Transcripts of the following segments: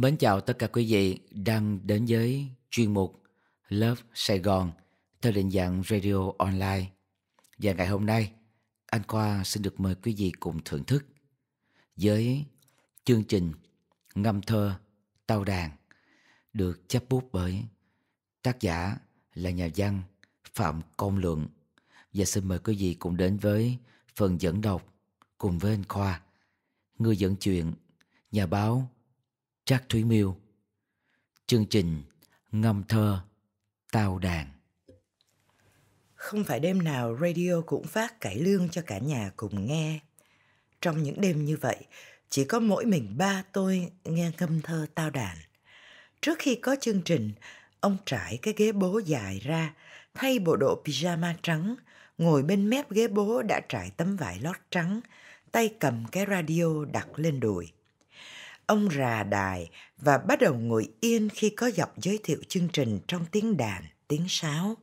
Mến chào tất cả quý vị đang đến với chuyên mục Love Sài Gòn theo định dạng Radio Online. Và ngày hôm nay, anh Khoa xin được mời quý vị cùng thưởng thức với chương trình Ngâm thơ Tao đàn được chép bút bởi tác giả là nhà văn Phạm Công Lượng. Và xin mời quý vị cùng đến với phần dẫn đọc cùng với anh Khoa, người dẫn chuyện, nhà báo Chắc Thúy Miêu Chương trình Ngâm thơ Tao đàn Không phải đêm nào radio cũng phát cải lương cho cả nhà cùng nghe. Trong những đêm như vậy, chỉ có mỗi mình ba tôi nghe ngâm thơ tao đàn. Trước khi có chương trình, ông trải cái ghế bố dài ra, thay bộ đồ pyjama trắng, ngồi bên mép ghế bố đã trải tấm vải lót trắng, tay cầm cái radio đặt lên đùi. Ông rà đài và bắt đầu ngồi yên khi có dọc giới thiệu chương trình trong tiếng đàn, tiếng sáo.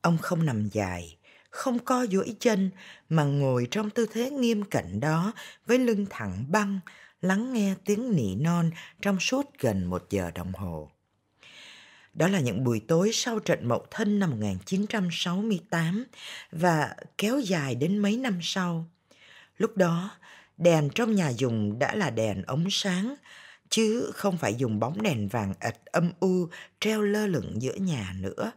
Ông không nằm dài, không co duỗi chân mà ngồi trong tư thế nghiêm cẩn đó với lưng thẳng băng, lắng nghe tiếng nỉ non trong suốt gần một giờ đồng hồ. Đó là những buổi tối sau trận Mậu Thân năm 1968 và kéo dài đến mấy năm sau. Lúc đó, Đèn trong nhà dùng đã là đèn ống sáng, chứ không phải dùng bóng đèn vàng ạch âm u treo lơ lửng giữa nhà nữa.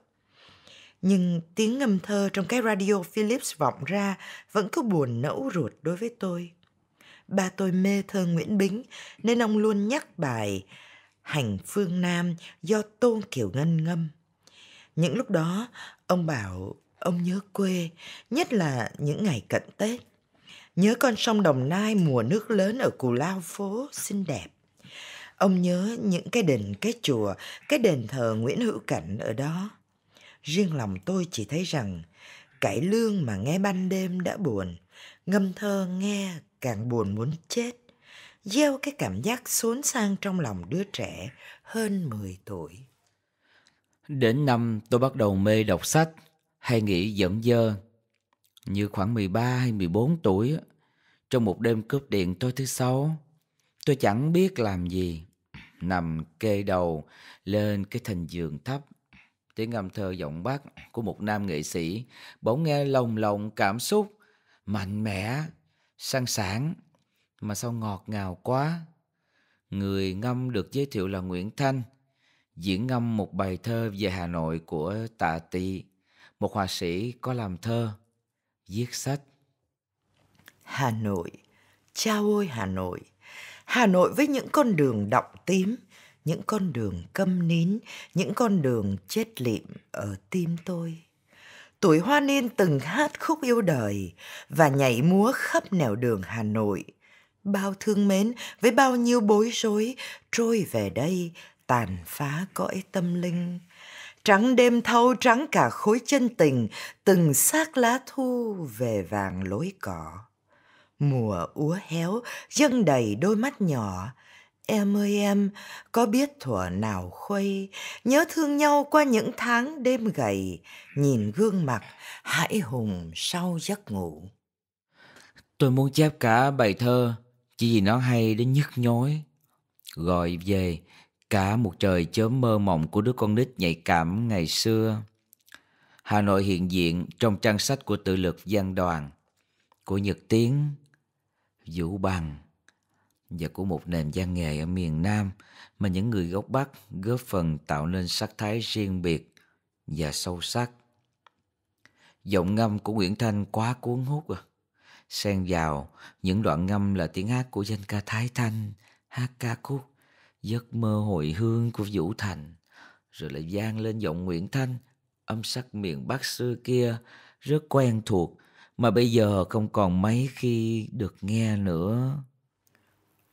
Nhưng tiếng ngâm thơ trong cái radio Philips vọng ra vẫn cứ buồn nẫu ruột đối với tôi. Ba tôi mê thơ Nguyễn Bính nên ông luôn nhắc bài Hành Phương Nam do Tôn Kiều Ngân ngâm. Những lúc đó, ông bảo ông nhớ quê, nhất là những ngày cận Tết Nhớ con sông Đồng Nai mùa nước lớn ở Cù Lao phố xinh đẹp. Ông nhớ những cái đình, cái chùa, cái đền thờ Nguyễn Hữu Cảnh ở đó. Riêng lòng tôi chỉ thấy rằng cải lương mà nghe ban đêm đã buồn, ngâm thơ nghe càng buồn muốn chết. Gieo cái cảm giác xốn sang trong lòng đứa trẻ hơn 10 tuổi. Đến năm tôi bắt đầu mê đọc sách hay nghĩ dởm dơ như khoảng 13 hay 14 tuổi Trong một đêm cướp điện tối thứ sáu Tôi chẳng biết làm gì Nằm kê đầu lên cái thành giường thấp Tiếng ngâm thơ giọng bác của một nam nghệ sĩ Bỗng nghe lồng lộng cảm xúc Mạnh mẽ, sang sảng Mà sao ngọt ngào quá Người ngâm được giới thiệu là Nguyễn Thanh Diễn ngâm một bài thơ về Hà Nội của Tạ Tị Một họa sĩ có làm thơ viết sách Hà Nội, chao ôi Hà Nội, Hà Nội với những con đường đọng tím, những con đường câm nín, những con đường chết lịm ở tim tôi. Tuổi hoa niên từng hát khúc yêu đời và nhảy múa khắp nẻo đường Hà Nội. Bao thương mến với bao nhiêu bối rối trôi về đây tàn phá cõi tâm linh trắng đêm thâu trắng cả khối chân tình từng xác lá thu về vàng lối cỏ mùa úa héo dâng đầy đôi mắt nhỏ em ơi em có biết thuở nào khuây nhớ thương nhau qua những tháng đêm gầy nhìn gương mặt hãi hùng sau giấc ngủ tôi muốn chép cả bài thơ chỉ vì nó hay đến nhức nhối gọi về Cả một trời chớm mơ mộng của đứa con nít nhạy cảm ngày xưa. Hà Nội hiện diện trong trang sách của tự lực gian đoàn, của Nhật Tiến, Vũ Bằng và của một nền văn nghề ở miền Nam mà những người gốc Bắc góp phần tạo nên sắc thái riêng biệt và sâu sắc. Giọng ngâm của Nguyễn Thanh quá cuốn hút à. Xen vào những đoạn ngâm là tiếng hát của danh ca Thái Thanh, hát ca khúc giấc mơ hồi hương của Vũ Thành, rồi lại vang lên giọng Nguyễn Thanh, âm sắc miệng bác sư kia rất quen thuộc mà bây giờ không còn mấy khi được nghe nữa.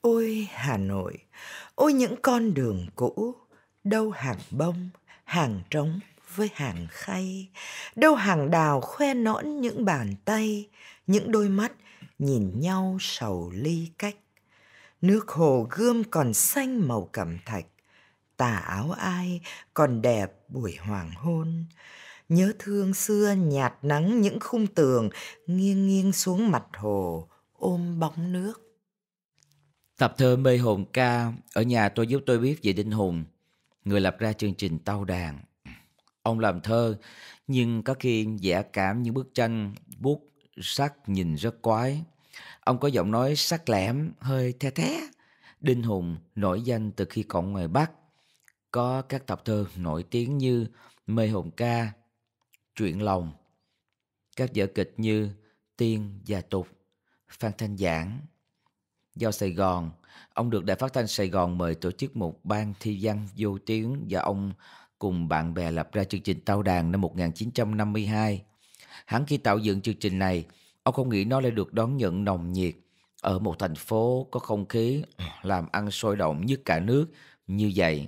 Ôi Hà Nội, ôi những con đường cũ, đâu hàng bông, hàng trống với hàng khay, đâu hàng đào khoe nõn những bàn tay, những đôi mắt nhìn nhau sầu ly cách Nước hồ gươm còn xanh màu cẩm thạch, tà áo ai còn đẹp buổi hoàng hôn. Nhớ thương xưa nhạt nắng những khung tường nghiêng nghiêng xuống mặt hồ, ôm bóng nước. Tập thơ Mê Hồn Ca ở nhà tôi giúp tôi biết về Đinh Hùng, người lập ra chương trình tao đàn. Ông làm thơ, nhưng có khi vẽ cảm những bức tranh bút sắc nhìn rất quái. Ông có giọng nói sắc lẻm, hơi the thé. Đinh Hùng nổi danh từ khi còn ngoài Bắc. Có các tập thơ nổi tiếng như Mê Hồn Ca, Chuyện Lòng, các vở kịch như Tiên và Tục, Phan Thanh Giảng. Do Sài Gòn, ông được Đài Phát Thanh Sài Gòn mời tổ chức một ban thi văn vô tiếng và ông cùng bạn bè lập ra chương trình Tao Đàn năm 1952. hắn khi tạo dựng chương trình này, Ông không nghĩ nó lại được đón nhận nồng nhiệt ở một thành phố có không khí làm ăn sôi động nhất cả nước như vậy.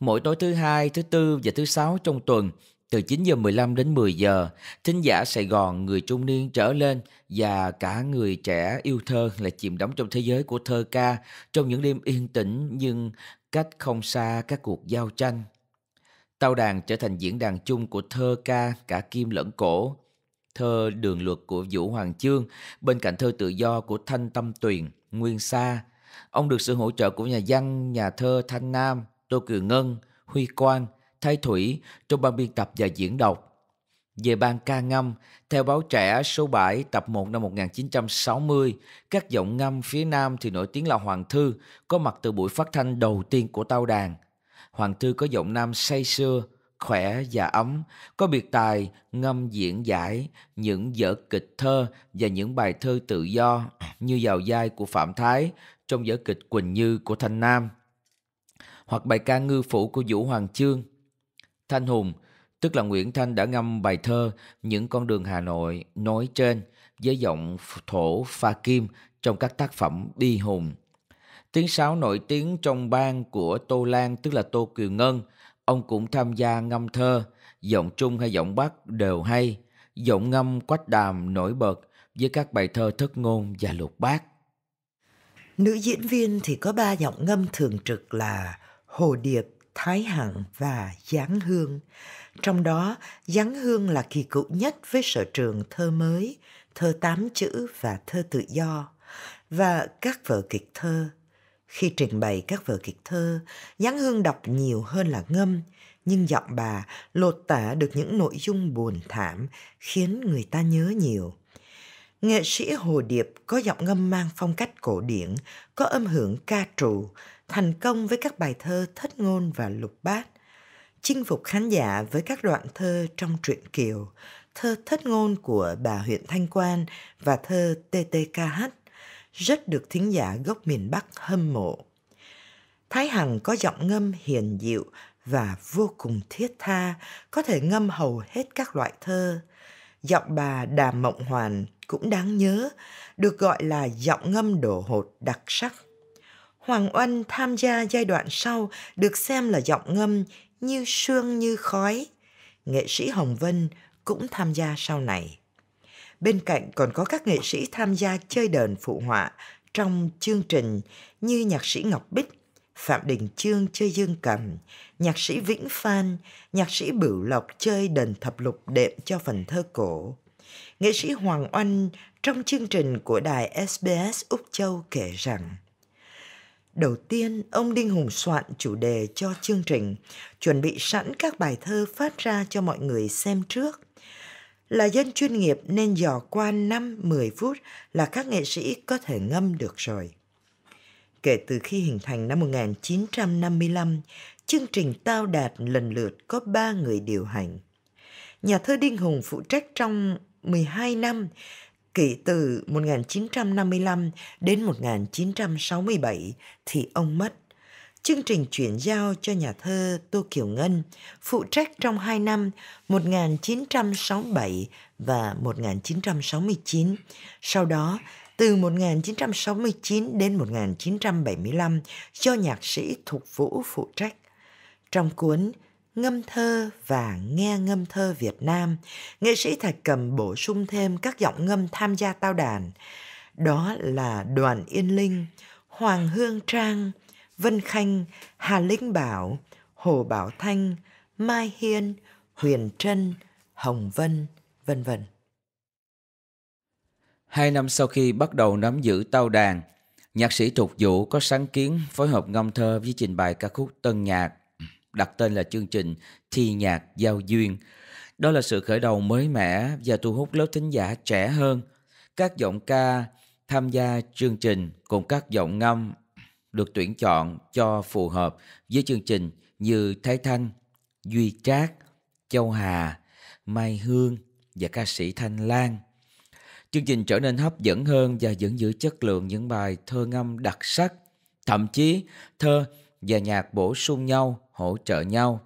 Mỗi tối thứ hai, thứ tư và thứ sáu trong tuần, từ 9 giờ 15 đến 10 giờ, thính giả Sài Gòn người trung niên trở lên và cả người trẻ yêu thơ là chìm đắm trong thế giới của thơ ca trong những đêm yên tĩnh nhưng cách không xa các cuộc giao tranh. Tao đàn trở thành diễn đàn chung của thơ ca cả kim lẫn cổ thơ Đường Luật của Vũ Hoàng Chương bên cạnh thơ tự do của Thanh Tâm Tuyền, Nguyên Sa. Ông được sự hỗ trợ của nhà văn, nhà thơ Thanh Nam, Tô Cường Ngân, Huy Quang, Thái Thủy trong ban biên tập và diễn đọc. Về ban ca ngâm, theo báo trẻ số 7 tập 1 năm 1960, các giọng ngâm phía Nam thì nổi tiếng là Hoàng Thư, có mặt từ buổi phát thanh đầu tiên của Tao Đàn. Hoàng Thư có giọng nam say sưa, khỏe và ấm, có biệt tài ngâm diễn giải những vở kịch thơ và những bài thơ tự do như vào giai của Phạm Thái trong vở kịch Quỳnh Như của Thanh Nam hoặc bài ca ngư phủ của Vũ Hoàng Chương. Thanh Hùng, tức là Nguyễn Thanh đã ngâm bài thơ Những con đường Hà Nội nói trên với giọng thổ pha kim trong các tác phẩm Bi Hùng. Tiếng sáo nổi tiếng trong bang của Tô Lan tức là Tô Kiều Ngân Ông cũng tham gia ngâm thơ, giọng Trung hay giọng Bắc đều hay, giọng ngâm quách đàm nổi bật với các bài thơ thất ngôn và lục bát. Nữ diễn viên thì có ba giọng ngâm thường trực là Hồ Điệp, Thái Hằng và Giáng Hương. Trong đó, Giáng Hương là kỳ cựu nhất với sở trường thơ mới, thơ tám chữ và thơ tự do, và các vở kịch thơ. Khi trình bày các vở kịch thơ, Giáng Hương đọc nhiều hơn là ngâm, nhưng giọng bà lột tả được những nội dung buồn thảm khiến người ta nhớ nhiều. Nghệ sĩ Hồ Điệp có giọng ngâm mang phong cách cổ điển, có âm hưởng ca trù, thành công với các bài thơ thất ngôn và lục bát. Chinh phục khán giả với các đoạn thơ trong truyện Kiều, thơ thất ngôn của bà huyện Thanh Quan và thơ TTKH rất được thính giả gốc miền Bắc hâm mộ. Thái Hằng có giọng ngâm hiền dịu và vô cùng thiết tha, có thể ngâm hầu hết các loại thơ. Giọng bà Đà Mộng Hoàn cũng đáng nhớ, được gọi là giọng ngâm đổ hột đặc sắc. Hoàng Oanh tham gia giai đoạn sau được xem là giọng ngâm như sương như khói. Nghệ sĩ Hồng Vân cũng tham gia sau này. Bên cạnh còn có các nghệ sĩ tham gia chơi đờn phụ họa trong chương trình như nhạc sĩ Ngọc Bích, Phạm Đình Chương chơi dương cầm, nhạc sĩ Vĩnh Phan, nhạc sĩ Bửu Lộc chơi đờn thập lục đệm cho phần thơ cổ. Nghệ sĩ Hoàng Oanh trong chương trình của đài SBS Úc Châu kể rằng Đầu tiên, ông Đinh Hùng soạn chủ đề cho chương trình, chuẩn bị sẵn các bài thơ phát ra cho mọi người xem trước. Là dân chuyên nghiệp nên dò qua 5-10 phút là các nghệ sĩ có thể ngâm được rồi. Kể từ khi hình thành năm 1955, chương trình Tao Đạt lần lượt có 3 người điều hành. Nhà thơ Đinh Hùng phụ trách trong 12 năm, kể từ 1955 đến 1967 thì ông mất chương trình chuyển giao cho nhà thơ Tô Kiều Ngân, phụ trách trong hai năm 1967 và 1969. Sau đó, từ 1969 đến 1975 do nhạc sĩ Thục Vũ phụ trách. Trong cuốn Ngâm thơ và nghe ngâm thơ Việt Nam, nghệ sĩ Thạch Cầm bổ sung thêm các giọng ngâm tham gia tao đàn. Đó là Đoàn Yên Linh, Hoàng Hương Trang, Vân Khanh, Hà linh Bảo, Hồ Bảo Thanh, Mai Hiên, Huyền Trân, Hồng Vân, vân vân. Hai năm sau khi bắt đầu nắm giữ tao đàn, nhạc sĩ Trục Vũ có sáng kiến phối hợp ngâm thơ với trình bày ca khúc tân nhạc, đặt tên là chương trình Thi nhạc giao duyên. Đó là sự khởi đầu mới mẻ và thu hút lớp thính giả trẻ hơn. Các giọng ca tham gia chương trình cùng các giọng ngâm được tuyển chọn cho phù hợp với chương trình như Thái Thanh, Duy Trác, Châu Hà, Mai Hương và ca sĩ Thanh Lan. Chương trình trở nên hấp dẫn hơn và vẫn giữ chất lượng những bài thơ ngâm đặc sắc, thậm chí thơ và nhạc bổ sung nhau, hỗ trợ nhau.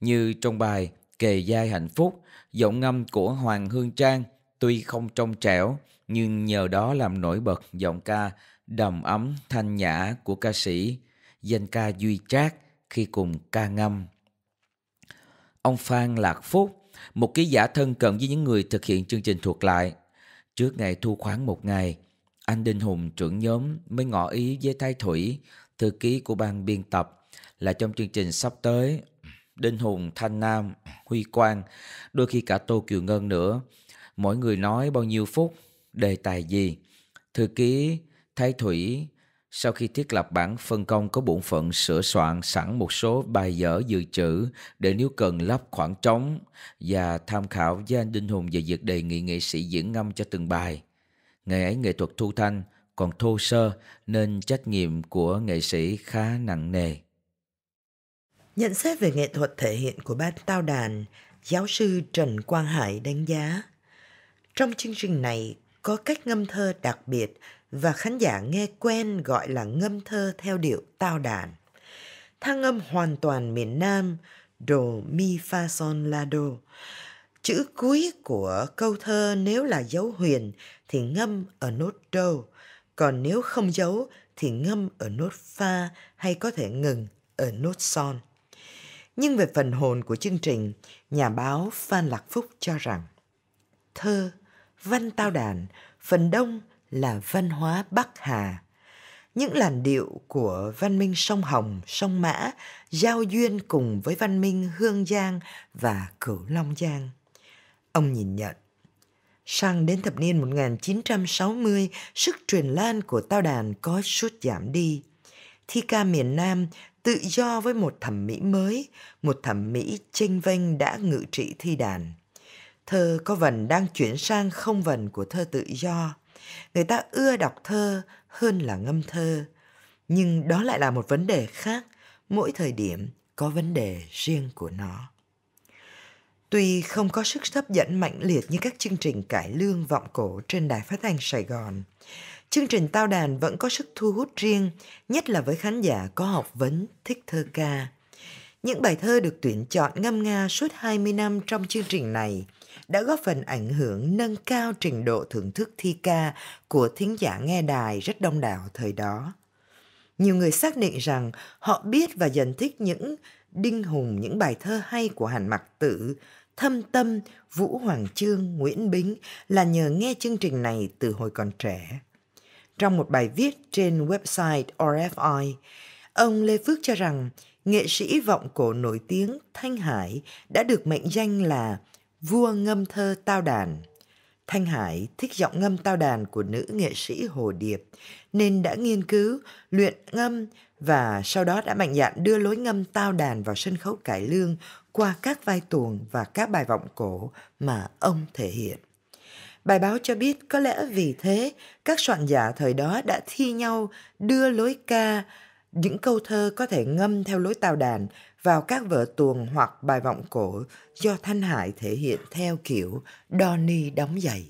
Như trong bài Kề dai hạnh phúc, giọng ngâm của Hoàng Hương Trang tuy không trong trẻo nhưng nhờ đó làm nổi bật giọng ca đầm ấm thanh nhã của ca sĩ Danh ca Duy Trác khi cùng ca ngâm Ông Phan Lạc Phúc Một ký giả thân cận với những người thực hiện chương trình thuộc lại Trước ngày thu khoáng một ngày Anh Đinh Hùng trưởng nhóm mới ngỏ ý với Thái Thủy Thư ký của ban biên tập Là trong chương trình sắp tới Đinh Hùng, Thanh Nam, Huy Quang Đôi khi cả Tô Kiều Ngân nữa Mỗi người nói bao nhiêu phút Đề tài gì Thư ký Thái Thủy sau khi thiết lập bản phân công có bổn phận sửa soạn sẵn một số bài dở dự trữ để nếu cần lấp khoảng trống và tham khảo với anh Đinh Hùng về việc đề nghị nghệ sĩ diễn ngâm cho từng bài. Ngày ấy nghệ thuật thu thanh còn thô sơ nên trách nhiệm của nghệ sĩ khá nặng nề. Nhận xét về nghệ thuật thể hiện của ban tao đàn, giáo sư Trần Quang Hải đánh giá. Trong chương trình này có cách ngâm thơ đặc biệt và khán giả nghe quen gọi là ngâm thơ theo điệu tao đàn. Thang âm hoàn toàn miền Nam, do mi fa son la do. Chữ cuối của câu thơ nếu là dấu huyền thì ngâm ở nốt do, còn nếu không dấu thì ngâm ở nốt fa hay có thể ngừng ở nốt son. Nhưng về phần hồn của chương trình, nhà báo Phan Lạc Phúc cho rằng thơ, văn tao đàn, phần đông là văn hóa Bắc Hà. Những làn điệu của văn minh sông Hồng, sông Mã giao duyên cùng với văn minh Hương Giang và Cửu Long Giang. Ông nhìn nhận, sang đến thập niên 1960, sức truyền lan của tao đàn có sút giảm đi. Thi ca miền Nam tự do với một thẩm mỹ mới, một thẩm mỹ tranh vênh đã ngự trị thi đàn. Thơ có vần đang chuyển sang không vần của thơ tự do người ta ưa đọc thơ hơn là ngâm thơ nhưng đó lại là một vấn đề khác mỗi thời điểm có vấn đề riêng của nó tuy không có sức hấp dẫn mạnh liệt như các chương trình cải lương vọng cổ trên đài phát thanh sài gòn chương trình tao đàn vẫn có sức thu hút riêng nhất là với khán giả có học vấn thích thơ ca những bài thơ được tuyển chọn ngâm nga suốt 20 năm trong chương trình này đã góp phần ảnh hưởng nâng cao trình độ thưởng thức thi ca của thính giả nghe đài rất đông đảo thời đó. Nhiều người xác định rằng họ biết và dần thích những đinh hùng những bài thơ hay của Hàn Mặc Tử, Thâm Tâm, Vũ Hoàng Chương, Nguyễn Bính là nhờ nghe chương trình này từ hồi còn trẻ. Trong một bài viết trên website RFI, ông Lê Phước cho rằng nghệ sĩ vọng cổ nổi tiếng Thanh Hải đã được mệnh danh là vua ngâm thơ tao đàn. Thanh Hải thích giọng ngâm tao đàn của nữ nghệ sĩ Hồ Điệp nên đã nghiên cứu, luyện ngâm và sau đó đã mạnh dạn đưa lối ngâm tao đàn vào sân khấu cải lương qua các vai tuồng và các bài vọng cổ mà ông thể hiện. Bài báo cho biết có lẽ vì thế các soạn giả thời đó đã thi nhau đưa lối ca những câu thơ có thể ngâm theo lối tao đàn vào các vở tuồng hoặc bài vọng cổ do Thanh Hải thể hiện theo kiểu Donny đóng giày.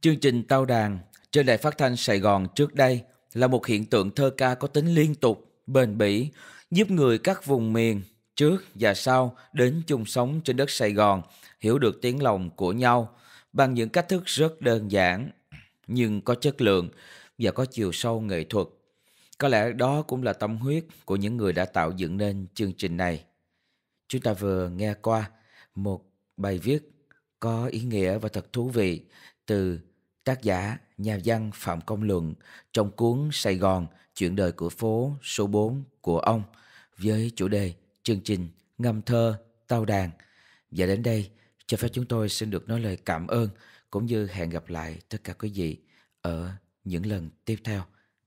Chương trình Tao Đàn trên đài phát thanh Sài Gòn trước đây là một hiện tượng thơ ca có tính liên tục, bền bỉ, giúp người các vùng miền trước và sau đến chung sống trên đất Sài Gòn hiểu được tiếng lòng của nhau bằng những cách thức rất đơn giản nhưng có chất lượng và có chiều sâu nghệ thuật có lẽ đó cũng là tâm huyết của những người đã tạo dựng nên chương trình này. Chúng ta vừa nghe qua một bài viết có ý nghĩa và thật thú vị từ tác giả nhà văn Phạm Công Luận trong cuốn Sài Gòn chuyện đời của phố số 4 của ông với chủ đề chương trình ngâm thơ tao đàn. Và đến đây, cho phép chúng tôi xin được nói lời cảm ơn cũng như hẹn gặp lại tất cả quý vị ở những lần tiếp theo.